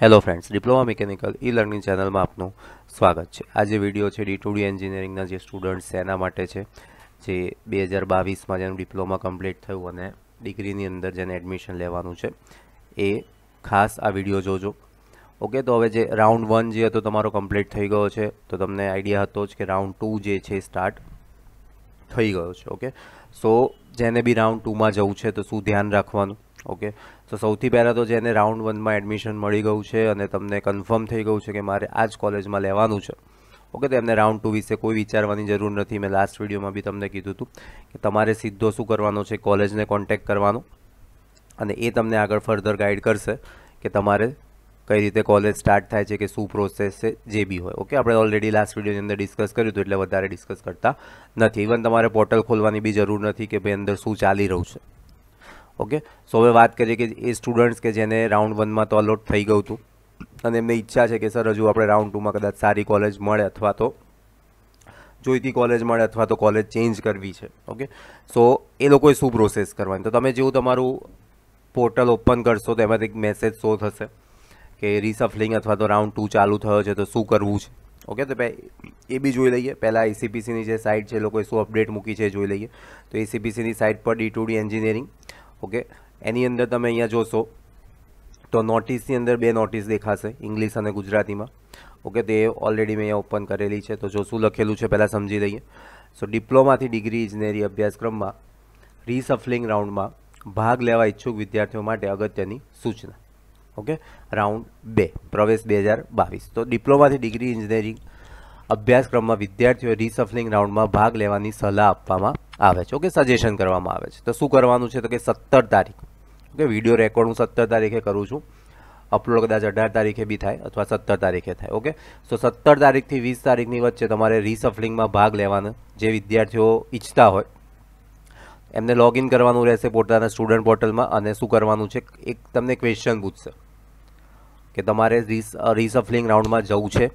hello friends diploma mechanical E learning ચેનલમાં આપનું સ્વાગત છે આ જે વિડીયો છે ડી ટુ ડી એન્જિનિયરિંગના જે સ્ટુડન્ટ્સ એના માટે છે જે બે હજાર બાવીસમાં જેનું ડિપ્લોમા કમ્પ્લીટ થયું અને ડિગ્રીની અંદર જેને એડમિશન લેવાનું છે એ ખાસ આ વિડીયો જોજો ઓકે તો હવે જે રાઉન્ડ વન જે હતો તમારો કમ્પ્લીટ થઈ ગયો છે તો તમને આઈડિયા હતો જ કે રાઉન્ડ ટુ જે છે સ્ટાર્ટ થઈ ગયો છે ઓકે સો જેને બી રાઉન્ડ ટુમાં જવું છે તો શું ધ્યાન રાખવાનું ઓકે તો સૌથી પહેલાં તો જેને રાઉન્ડ વનમાં એડમિશન મળી ગયું છે અને તમને કન્ફર્મ થઈ ગયું છે કે મારે આ જ કોલેજમાં લેવાનું છે ઓકે તો એમને રાઉન્ડ ટુ વિશે કોઈ વિચારવાની જરૂર નથી મેં લાસ્ટ વિડીયોમાં બી તમને કીધું હતું કે તમારે સીધો શું કરવાનો છે કોલેજને કોન્ટેક કરવાનો અને એ તમને આગળ ફર્ધર ગાઈડ કરશે કે તમારે કઈ રીતે કોલેજ સ્ટાર્ટ થાય છે કે શું પ્રોસેસ છે જે બી હોય ઓકે આપણે ઓલરેડી લાસ્ટ વિડીયોની અંદર ડિસ્કસ કર્યું હતું એટલે વધારે ડિસ્કસ કરતા નથી ઇવન તમારે પોર્ટલ ખોલવાની બી જરૂર નથી કે ભાઈ અંદર શું ચાલી રહ્યું છે ઓકે સો હવે વાત કરીએ કે એ સ્ટુડન્ટ્સ કે જેને રાઉન્ડ વનમાં તો અલોટ થઈ ગયું હતું અને એમને ઈચ્છા છે કે સર હજુ આપણે રાઉન્ડ ટુમાં કદાચ સારી કોલેજ મળે અથવા તો જોઈતી કોલેજ મળે અથવા તો કોલેજ ચેન્જ કરવી છે ઓકે સો એ લોકોએ શું પ્રોસેસ કરવાની તો તમે જેવું તમારું પોર્ટલ ઓપન કરશો તો એમાંથી એક મેસેજ શો થશે કે રિસફલિંગ અથવા તો રાઉન્ડ ટુ ચાલુ થયો છે તો શું કરવું છે ઓકે તો એ બી જોઈ લઈએ પહેલાં એસીપીસીની જે સાઇટ છે એ લોકોએ શું અપડેટ મૂકી છે જોઈ લઈએ તો એસીપીસીની સાઇટ પર D to D engineering okay એની અંદર તમે અહીંયા જોશો તો નોટિસની અંદર બે નોટિસ દેખાશે ઇંગ્લિશ અને ગુજરાતીમાં ઓકે તો એ ઓલરેડી મેં અહીંયા ઓપન કરેલી છે તો જો શું લખેલું છે પહેલાં સમજી લઈએ સો ડિપ્લોમાથી ડિગ્રી ઇજનેરી અભ્યાસક્રમમાં રીસફલિંગ રાઉન્ડમાં ભાગ લેવા ઈચ્છુક વિદ્યાર્થીઓ માટે અગત્યની સૂચના ઓકે રાઉન્ડ બે પ્રવેશ બે હજાર બાવીસ તો ડિપ્લોમાથી ડિગ્રી ઇજનેરિંગ અભ્યાસક્રમમાં વિદ્યાર્થીઓ રીસફલિંગ રાઉન્ડમાં ભાગ લેવાની સલાહ આપવામાં આવે છે ઓકે સજેશન કરવામાં આવે છે તો શું કરવાનું છે તો કે સત્તર તારીખ ઓકે વિડીયો રેકોર્ડ હું સત્તર તારીખે કરું છું અપલોડ કદાચ અઢાર તારીખે બી થાય અથવા સત્તર તારીખે થાય ઓકે સો સત્તર તારીખથી વીસ તારીખની વચ્ચે તમારે રીસફલિંગમાં ભાગ લેવાનો જે વિદ્યાર્થીઓ ઈચ્છતા હોય એમને લોગિન કરવાનું રહેશે પોતાના સ્ટુડન્ટ પોર્ટલમાં અને શું કરવાનું છે એક તમને ક્વેશ્ચન પૂછશે કે તમારે રીસ રીસફલિંગ રાઉન્ડમાં જવું છે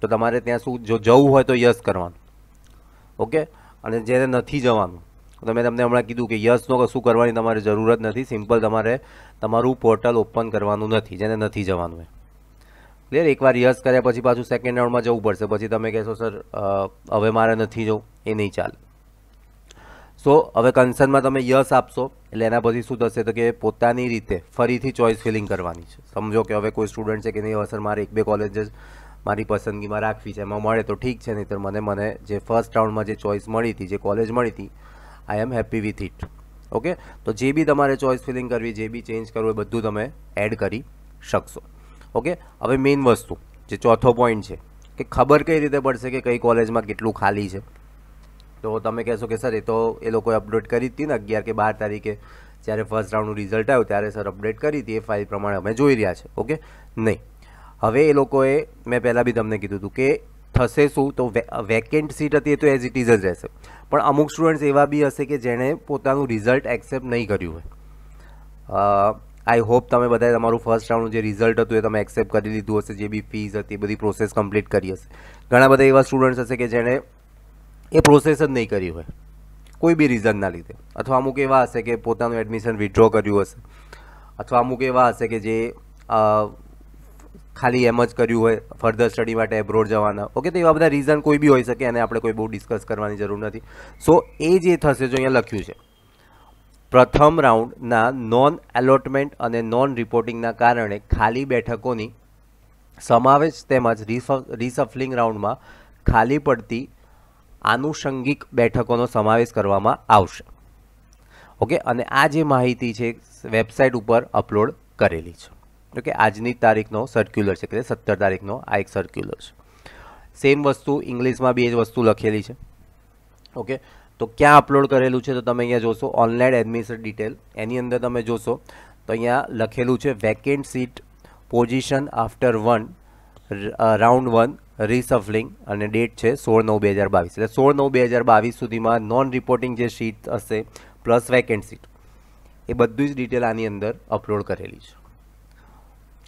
તો તમારે ત્યાં શું જો જવું હોય તો યસ કરવાનું ઓકે અને જેને નથી જવાનું તો મેં તમને હમણાં કીધું કે યસનો કશું કરવાની તમારે જરૂરત નથી સિમ્પલ તમારે તમારું પોર્ટલ ઓપન કરવાનું નથી જેને નથી જવાનું એ ક્લિયર એકવાર યસ કર્યા પછી પાછું સેકન્ડ રાઉન્ડમાં જવું પડશે પછી તમે કહેશો સર હવે મારે નથી જવું એ નહીં ચાલે સો હવે કન્સર્નમાં તમે યસ આપશો એટલે એના પછી શું થશે તો કે પોતાની રીતે ફરીથી ચોઇસ ફિલિંગ કરવાની છે સમજો કે હવે કોઈ સ્ટુડન્ટ છે કે નહીં હવે સર મારે એક બે કોલેજ જ મારી પસંદગીમાં રાખવી છે એમાં મળે તો ઠીક છે નહીંતર મને મને જે ફર્સ્ટ રાઉન્ડમાં જે ચોઈસ મળી હતી જે કોલેજ મળી હતી I am happy with it okay તો જે બી તમારે ચોઈસ ફિલિંગ કરવી જે બી ચેન્જ કરવું એ બધું તમે એડ કરી શકશો ઓકે હવે મેઇન વસ્તુ જે ચોથો પોઈન્ટ છે કે ખબર કઈ રીતે પડશે કે કઈ કોલેજમાં કેટલું ખાલી છે તો તમે કહેશો કે સર એ તો એ લોકોએ અપડેટ કરી હતી ને અગિયાર કે બાર તારીખે જ્યારે ફર્સ્ટ રાઉન્ડનું રિઝલ્ટ આવ્યું ત્યારે સર અપડેટ કરી હતી એ ફાઇલ પ્રમાણે અમે જોઈ રહ્યા છે ઓકે નહીં હવે એ લોકોએ મેં પહેલાં બી તમને કીધું હતું કે થશે શું તો વેકેન્ટ સીટ હતી એ તો એઝ ઇટ ઇઝ જ રહેશે પણ અમુક સ્ટુડન્ટ્સ એવા બી હશે કે જેણે પોતાનું રિઝલ્ટ એક્સેપ્ટ નહીં કર્યું હોય આઈ હોપ તમે બધાએ તમારું ફર્સ્ટ રાઉન્ડનું જે રિઝલ્ટ હતું એ તમે એક્સેપ્ટ કરી લીધું હશે જે બી ફીસ હતી એ બધી પ્રોસેસ કમ્પ્લીટ કરી હશે ઘણા બધા એવા સ્ટુડન્ટ્સ હશે કે જેણે એ પ્રોસેસ જ નહીં કરી હોય કોઈ બી રીઝનના લીધે અથવા અમુક એવા હશે કે પોતાનું એડમિશન વિથડ્રો કર્યું હશે અથવા અમુક એવા હશે કે જે ખાલી એમ જ કર્યું હોય ફર્ધર સ્ટડી માટે એબ્રોડ જવાના ઓકે તો એવા બધા રીઝન કોઈ બી હોઈ શકે અને આપણે કોઈ બહુ ડિસ્કસ કરવાની જરૂર નથી સો એ જે થશે જો અહીંયા લખ્યું છે પ્રથમ રાઉન્ડના નોન એલોટમેન્ટ અને નોન રિપોર્ટિંગના કારણે ખાલી બેઠકોની સમાવેશ તેમજ રિસ રિસફલિંગ રાઉન્ડમાં ખાલી પડતી આનુષંગિક બેઠકોનો સમાવેશ કરવામાં આવશે ઓકે અને આ જે માહિતી છે વેબસાઇટ ઉપર અપલોડ કરેલી છે એટલે કે આજની તારીખનો સર્ક્યુલર છે કે સત્તર તારીખનો આ એક સર્ક્યુલર છે સેમ વસ્તુ ઇંગ્લિશમાં બે જ વસ્તુ લખેલી છે ઓકે તો ક્યાં અપલોડ કરેલું છે તો તમે અહીંયા જોશો ઓનલાઈન એડમિશન ડિટેલ એની અંદર તમે જોશો તો અહીંયા લખેલું છે vacant seat position after one round one reshuffling અને ડેટ છે સોળ નવ બે હજાર બાવીસ એટલે સોળ નવ બે હજાર બાવીસ સુધીમાં નોન રિપોર્ટિંગ જે સીટ હશે પ્લસ વેકેન્ટ સીટ એ બધું જ ડિટેલ આની અંદર અપલોડ કરેલી છે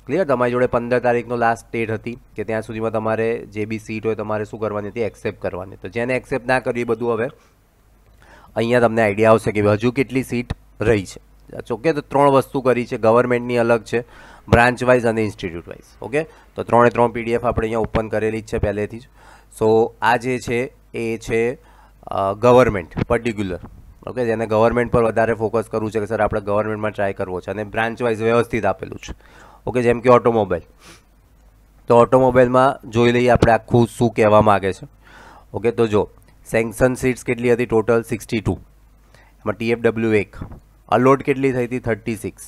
ક્લિયર તમારી જોડે પંદર તારીખનો લાસ્ટ ડેટ હતી કે ત્યાં સુધીમાં તમારે જે બી સીટ હોય તમારે શું કરવાની હતી એક્સેપ્ટ કરવાની તો જેને એક્સેપ્ટ ના કર્યું બધું હવે અહીંયા તમને આઈડિયા આવશે કે હજુ કેટલી સીટ રહી છે ઓકે તો ત્રણ વસ્તુ કરી છે ગવર્મેન્ટની અલગ છે બ્રાન્ચ વાઇઝ અને ઇન્સ્ટિટ્યૂટ વાઇઝ ઓકે તો ત્રણે ત્રણ પીડીએફ આપણે અહીંયા ઓપન કરેલી જ છે પહેલેથી જ સો આ જે છે એ છે ગવર્મેન્ટ પર્ટિક્યુલર ઓકે જેને ગવર્મેન્ટ પર વધારે ફોકસ કરવું છે કે સર આપણે ગવર્મેન્ટમાં ટ્રાય કરવો છે અને બ્રાન્ચ વાઇઝ વ્યવસ્થિત આપેલું છે ઓકે જેમ કે ઓટોમોબાઈલ તો ઓટોમોબાઈલમાં જોઈ લઈએ આપણે આખું શું કહેવા માગે છે ઓકે તો જો સેન્કશન સીટ્સ કેટલી હતી ટોટલ સિક્સટી ટુ એમાં ટીએફડબલ્યુ એક અલોટ કેટલી થઈ હતી થર્ટી સિક્સ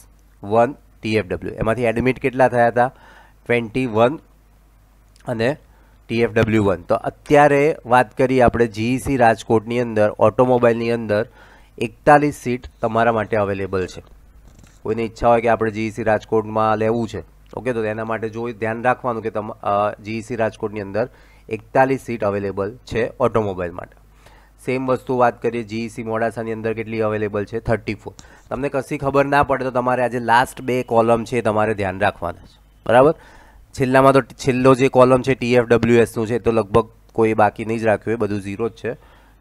વન ટીએફડબલ્યુ એમાંથી એડમિટ કેટલા થયા હતા ટ્વેન્ટી વન અને ટીએફડબલ્યુ વન તો અત્યારે વાત કરીએ આપણે જીઈસી રાજકોટની અંદર ઓટોમોબાઈલની અંદર એકતાલીસ સીટ તમારા માટે અવેલેબલ છે કોઈની ઈચ્છા હોય કે આપણે જીઈસી e રાજકોટમાં લેવું છે ઓકે તો તેના માટે જોઈ ધ્યાન રાખવાનું કે તમ જીઈસી e રાજકોટની અંદર એકતાલીસ સીટ અવેલેબલ છે ઓટોમોબાઈલ માટે સેમ વસ્તુ વાત કરીએ જીઈસી e મોડાસાની અંદર કેટલી અવેલેબલ છે થર્ટી ફોર તમને કશી ખબર ના પડે તો તમારે આજે લાસ્ટ બે કોલમ છે તમારે ધ્યાન રાખવાના છે બરાબર છેલ્લામાં તો છેલ્લો જે કોલમ છે ટીએફડબ્લ્યુએસનું છે તો લગભગ કોઈ બાકી નહીં જ રાખ્યું એ બધું ઝીરો જ છે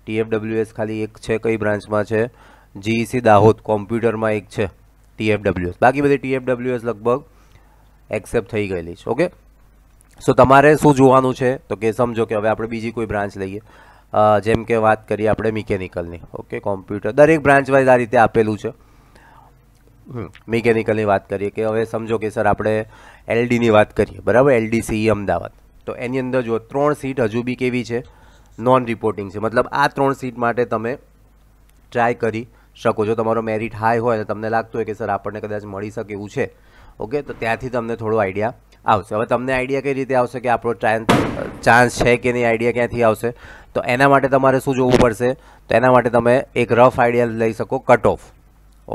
ટીએફડબ્લ્યુએસ ખાલી એક છે કઈ બ્રાન્ચમાં છે જીઈસી દાહોદ કોમ્પ્યુટરમાં એક છે ટીએફડબ્લ્યુએસ બાકી બધી ટીએફડબ્લ્યુએસ લગભગ એક્સેપ્ટ થઈ ગયેલી છે ઓકે સો તમારે શું જોવાનું છે તો કે સમજો કે હવે આપણે બીજી કોઈ બ્રાન્ચ લઈએ જેમ કે વાત કરીએ આપણે મિકેનિકલની ઓકે કોમ્પ્યુટર દરેક બ્રાન્ચ વાઇઝ આ રીતે આપેલું છે મિકેનિકલની વાત કરીએ કે હવે સમજો કે સર આપણે એલડીની વાત કરીએ બરાબર એલડીસી e, અમદાવાદ તો એની અંદર જો ત્રણ સીટ હજુ બી કેવી છે નોન રિપોર્ટિંગ છે મતલબ આ ત્રણ સીટ માટે તમે ટ્રાય કરી શકો જો તમારો મેરિટ હાઈ હોય તો તમને લાગતું હોય કે સર આપણને કદાચ મળી શકે એવું છે ઓકે તો ત્યાંથી તમને થોડો આઈડિયા આવશે હવે તમને આઈડિયા કઈ રીતે આવશે કે આપણો ચાન્સ ચાન્સ છે કે નહીં આઈડિયા ક્યાંથી આવશે તો એના માટે તમારે શું જોવું પડશે તો એના માટે તમે એક રફ આઈડિયા લઈ શકો cut off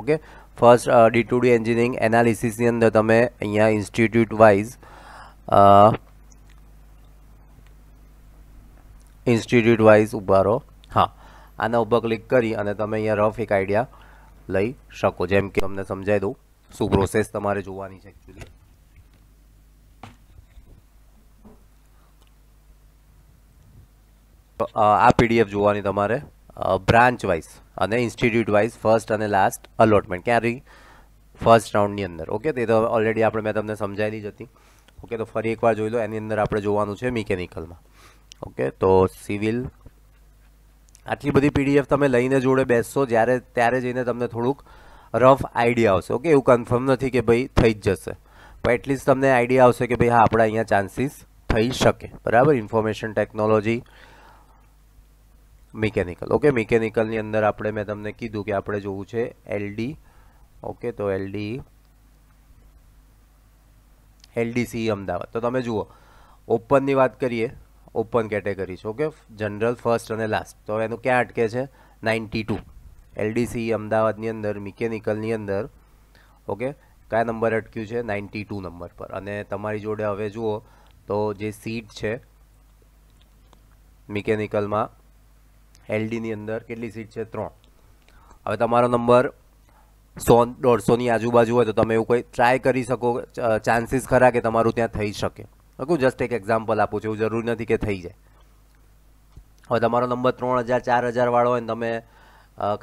okay first D to D engineering એનાલિસિસની અંદર તમે અહીંયા ઇન્સ્ટિટ્યૂટ વાઇઝ ઇન્સ્ટિટ્યૂટ વાઇઝ ઉભા રહો આના ઉપર ક્લિક કરી અને તમે અહીંયા રફ એક આઈડિયા લઈ શકો જેમ કે તમને સમજાવી દઉં શું પ્રોસેસ તમારે જોવાની છે એકચ્યુઅલી આ પીડીએફ જોવાની તમારે બ્રાન્ચ વાઇઝ અને ઇન્સ્ટિટ્યૂટ વાઇઝ ફર્સ્ટ અને લાસ્ટ અલોટમેન્ટ ક્યાં ફર્સ્ટ રાઉન્ડની અંદર ઓકે તે તો ઓલરેડી આપણે મેં તમને સમજાવી જ હતી ઓકે તો ફરી એકવાર જોઈ લો એની અંદર આપણે જોવાનું છે મિકેનિકલમાં ઓકે તો સિવિલ આટલી બધી પીડીએફ તમે લઈને જોડે બેસો જારે ત્યારે જ એને તમને થોડું રફ આઈડિયા આવશે ઓકે એ હું કન્ફર્મ નથી કે ભઈ થઈ જ જશે બટલીસ્ટ તમને આઈડિયા આવશે કે ભઈ હા આપણે અહીંયા ચાન્સીસ થઈ શકે બરાબર information technology mechanical okay mechanical ની અંદર આપણે મે તમને કીધું કે આપણે જોવું છે એલડી ઓકે તો એલડી હેલ્ડીસી અમદાવાદ તો તમે જુઓ ઓપન ની વાત કરીએ ઓપન કેટેગરી છે ઓકે જનરલ ફર્સ્ટ અને લાસ્ટ તો એનું ક્યાં અટકે છે નાઇન્ટી ટુ એલડીસી અમદાવાદની અંદર મિકેનિકલની અંદર ઓકે કયા નંબર અટક્યું છે નાઇન્ટી ટુ નંબર પર અને તમારી જોડે હવે જુઓ તો જે સીટ છે મિકેનિકલમાં એલડીની અંદર કેટલી સીટ છે ત્રણ હવે તમારો નંબર સો દોઢસોની આજુબાજુ હોય તો તમે એવું કોઈ ટ્રાય કરી શકો ચાન્સીસ ખરા કે તમારું ત્યાં થઈ શકે ઓકે જસ્ટ એક એક્ઝામ્પલ આપું છું એવું જરૂરી નથી કે થઈ જાય હવે તમારો નંબર ત્રણ હજાર ચાર હજારવાળો હોય ને તમે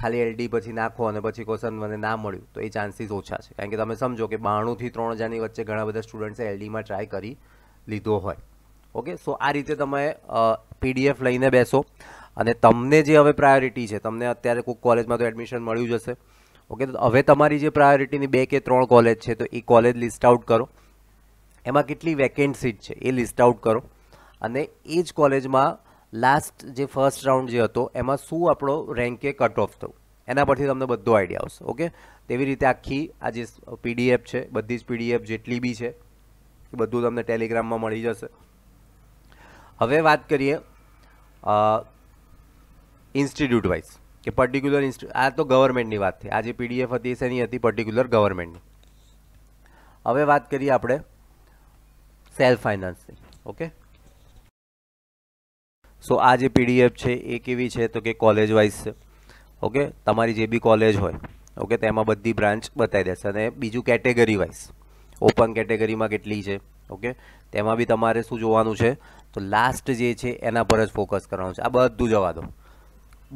ખાલી એલડી પછી નાખો અને પછી ક્વેશ્ચન મને ના મળ્યું તો એ ચાન્સીસ ઓછા છે કારણ કે તમે સમજો કે બાણુંથી ત્રણ હજારની વચ્ચે ઘણા બધા સ્ટુડન્ટ્સે એલડીમાં ટ્રાય કરી લીધો હોય ઓકે સો આ રીતે તમે પીડીએફ લઈને બેસો અને તમને જે હવે પ્રાયોરિટી છે તમને અત્યારે કોઈક કોલેજમાં તો એડમિશન મળ્યું જશે ઓકે તો હવે તમારી જે પ્રાયોરિટીની બે કે ત્રણ કોલેજ છે તો એ કોલેજ લિસ્ટ આઉટ કરો એમાં કેટલી વેકેન્ટ સીટ છે એ લિસ્ટ આઉટ કરો અને એ જ કોલેજમાં લાસ્ટ જે ફર્સ્ટ રાઉન્ડ જે હતો એમાં શું આપણો રેન્કે કટ ઓફ થયું એના પરથી તમને બધો આઈડિયા આવશે ઓકે તેવી રીતે આખી આ જે પીડીએફ છે બધી જ પીડીએફ જેટલી બી છે એ બધું તમને ટેલિગ્રામમાં મળી જશે હવે વાત કરીએ ઇન્સ્ટિટ્યૂટ વાઇઝ કે પર્ટિક્યુલર આ તો ગવર્મેન્ટની વાત થઈ આ જે પીડીએફ હતી શેની હતી પર્ટિક્યુલર ગવર્મેન્ટની હવે વાત કરીએ આપણે સેલ્ફ ફાઇનાન્સિંગ ઓકે સો આ જે પીડીએફ છે એ કેવી છે તો કે કોલેજ વાઇઝ છે ઓકે તમારી જે બી કોલેજ હોય ઓકે તેમાં બધી બ્રાન્ચ બતાવી દેશે અને બીજું કેટેગરી વાઇઝ ઓપન કેટેગરીમાં કેટલી છે ઓકે તેમાં બી તમારે શું જોવાનું છે તો લાસ્ટ જે છે એના પર જ ફોકસ કરવાનું છે આ બધું જવા દો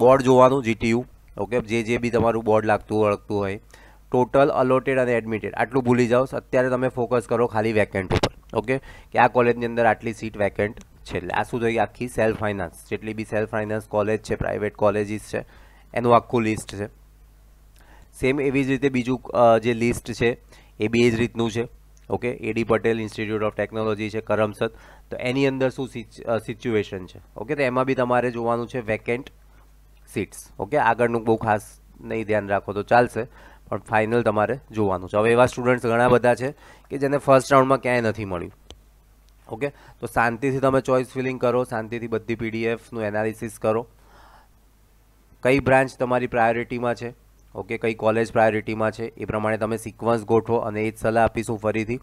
બોર્ડ જોવાનું જીટીયુ ઓકે જે જે બી તમારું બોર્ડ લાગતું ઓળખતું હોય ટોટલ અલોટેડ અને એડમિટેડ આટલું ભૂલી જાઓ અત્યારે તમે ફોકસ કરો ખાલી વેકેન્ટ ઉપર ઓકે કે આ કોલેજની અંદર આટલી સીટ વેકેન્ટ છે એટલે આ શું થઈ આખી સેલ્ફ ફાઇનાન્સ જેટલી બી સેલ્ફ ફાઇનાન્સ કોલેજ છે પ્રાઇવેટ કોલેજીસ છે એનું આખું લિસ્ટ છે સેમ એવી જ રીતે બીજું જે લિસ્ટ છે એ બી એ જ રીતનું છે okay AD Patel institute of technology છે કરમસદ તો એની અંદર શું સિચ્યુએશન છે ઓકે તો એમાં બી તમારે જોવાનું છે વેકેન્ટ સીટ્સ ઓકે આગળનું બહુ ખાસ નહીં ધ્યાન રાખો તો ચાલશે પણ ફાઇનલ તમારે જોવાનું છે હવે એવા સ્ટુડન્ટ્સ ઘણા બધા છે કે જેને ફર્સ્ટ રાઉન્ડમાં ક્યાંય નથી મળ્યું ઓકે તો શાંતિથી તમે ચોઇસ ફિલિંગ કરો શાંતિથી બધી પીડીએફનું એનાલિસિસ કરો કઈ બ્રાન્ચ તમારી પ્રાયોરિટીમાં છે ઓકે કઈ કોલેજ પ્રાયોરિટીમાં છે એ પ્રમાણે તમે સિક્વન્સ ગોઠવો અને એ જ સલાહ આપીશું ફરીથી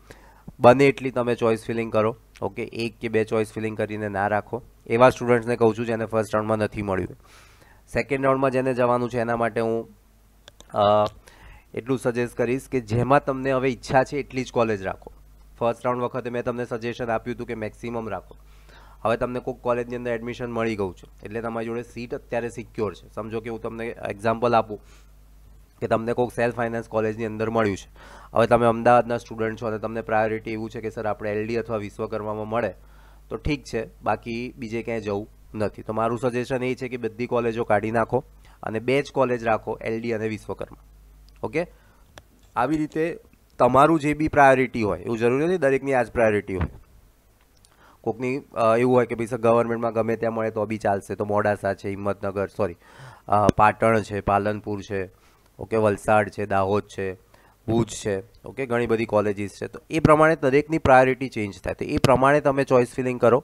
બને એટલી તમે ચોઇસ ફિલિંગ કરો ઓકે એક કે બે ચોઇસ ફિલિંગ કરીને ના રાખો એવા સ્ટુડન્ટ્સને કહું છું જેને ફર્સ્ટ રાઉન્ડમાં નથી મળ્યું સેકન્ડ રાઉન્ડમાં જેને જવાનું છે એના માટે હું એટલું સજેસ્ટ કરીશ કે જેમાં તમને હવે ઈચ્છા છે એટલી જ કોલેજ રાખો ફર્સ્ટ રાઉન્ડ વખતે મેં તમને સજેશન આપ્યું હતું કે મેક્સિમમ રાખો હવે તમને કોઈક કોલેજની અંદર એડમિશન મળી ગયું છે એટલે તમારી જોડે સીટ અત્યારે સિક્યોર છે સમજો કે હું તમને એક્ઝામ્પલ આપું કે તમને કોઈક સેલ્ફ ફાઇનાન્સ કોલેજની અંદર મળ્યું છે હવે તમે અમદાવાદના સ્ટુડન્ટ છો અને તમને પ્રાયોરિટી એવું છે કે સર આપણે એલડી અથવા વિશ્વકર્મામાં મળે તો ઠીક છે બાકી બીજે ક્યાંય જવું નથી તો મારું સજેશન એ છે કે બધી કોલેજો કાઢી નાખો અને બે જ કોલેજ રાખો એલડી અને વિશ્વકર્મા ઓકે આવી રીતે તમારું જે બી પ્રાયોરિટી હોય એવું જરૂરી નથી દરેકની આ જ પ્રાયોરિટી હોય કોકની એવું હોય કે ભાઈ સર ગવર્મેન્ટમાં ગમે ત્યાં મળે તો બી ચાલશે તો મોડાસા છે હિંમતનગર સોરી પાટણ છે પાલનપુર છે ઓકે વલસાડ છે દાહોદ છે ભુજ છે ઓકે ઘણી બધી કોલેજીસ છે તો એ પ્રમાણે દરેકની પ્રાયોરિટી ચેન્જ થાય તો એ પ્રમાણે તમે ચોઇસ ફિલિંગ કરો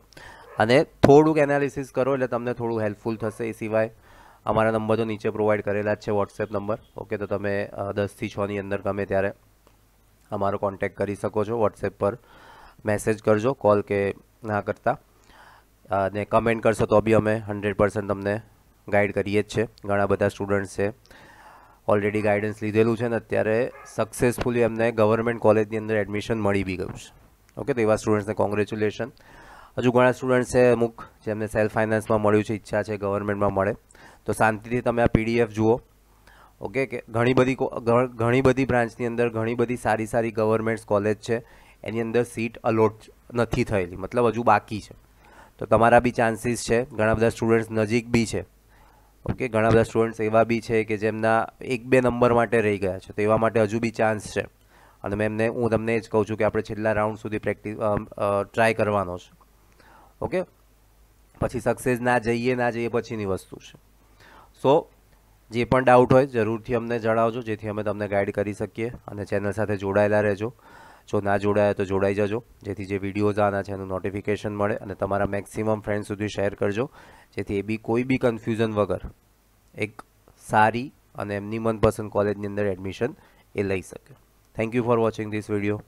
અને થોડુંક એનાલિસિસ કરો એટલે તમને થોડું હેલ્પફુલ થશે એ સિવાય અમારા નંબર તો નીચે પ્રોવાઈડ કરેલા જ છે વોટ્સએપ નંબર ઓકે તો તમે દસથી છની અંદર ગમે ત્યારે અમારો કોન્ટેક કરી શકો છો વોટ્સએપ પર મેસેજ કરજો કોલ કે ના કરતા અને કમેન્ટ કરશો તો બી અમે હંડ્રેડ પર્સન્ટ તમને ગાઈડ કરીએ જ છે ઘણા બધા સ્ટુડન્ટ્સ છે ઓલરેડી ગાઈડન્સ લીધેલું છે ને અત્યારે સક્સેસફુલી એમને ગવર્મેન્ટ કોલેજની અંદર એડમિશન મળી બી ગયું છે ઓકે તો એવા સ્ટુડન્ટ્સને કોંગ્રેચ્યુલેશન હજુ ઘણા સ્ટુડન્ટ્સ અમુક જેમને સેલ્ફ ફાઇનાન્સમાં મળ્યું છે ઈચ્છા છે ગવર્મેન્ટમાં મળે તો શાંતિથી તમે આ પીડીએફ જુઓ ઓકે કે ઘણી બધી ઘણી બધી બ્રાન્ચની અંદર ઘણી બધી સારી સારી ગવર્મેન્ટ કોલેજ છે એની અંદર સીટ અલોટ નથી થયેલી મતલબ હજુ બાકી છે તો તમારા બી ચાન્સીસ છે ઘણા બધા સ્ટુડન્ટ્સ નજીક બી છે ઓકે ઘણા બધા સ્ટુડન્ટ્સ એવા બી છે કે જેમના એક બે નંબર માટે રહી ગયા છે તો એવા માટે હજુ બી ચાન્સ છે અને મેં એમને હું તમને એ જ કહું છું કે આપણે છેલ્લા રાઉન્ડ સુધી પ્રેક્ટિસ ટ્રાય કરવાનો છે ઓકે પછી સક્સેસ ના જઈએ ના જઈએ પછીની વસ્તુ છે સો જે પણ ડાઉટ હોય જરૂરથી અમને જણાવજો જેથી અમે તમને ગાઈડ કરી શકીએ અને ચેનલ સાથે જોડાયેલા રહેજો જો ના જોડાયા તો જોડાઈ જજો જેથી જે વિડીયોઝ આના છે એનું નોટિફિકેશન મળે અને તમારા મેક્સિમમ ફ્રેન્ડ સુધી શેર કરજો જેથી એ બી કોઈ બી કન્ફ્યુઝન વગર એક સારી અને એમની મનપસંદ કોલેજની અંદર એડમિશન એ લઈ શકે thank you for watching this video